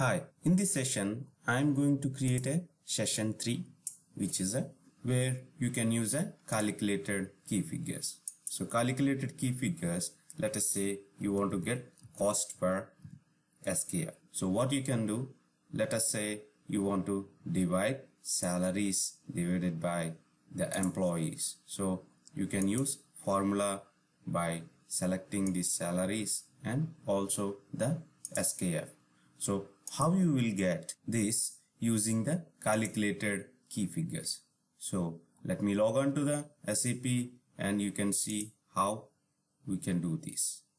Hi, in this session, I'm going to create a session 3, which is a where you can use a calculated key figures. So calculated key figures, let us say you want to get cost per SKR. So what you can do, let us say you want to divide salaries divided by the employees. So you can use formula by selecting the salaries and also the SKF. So how you will get this using the calculated key figures. So let me log on to the SAP and you can see how we can do this.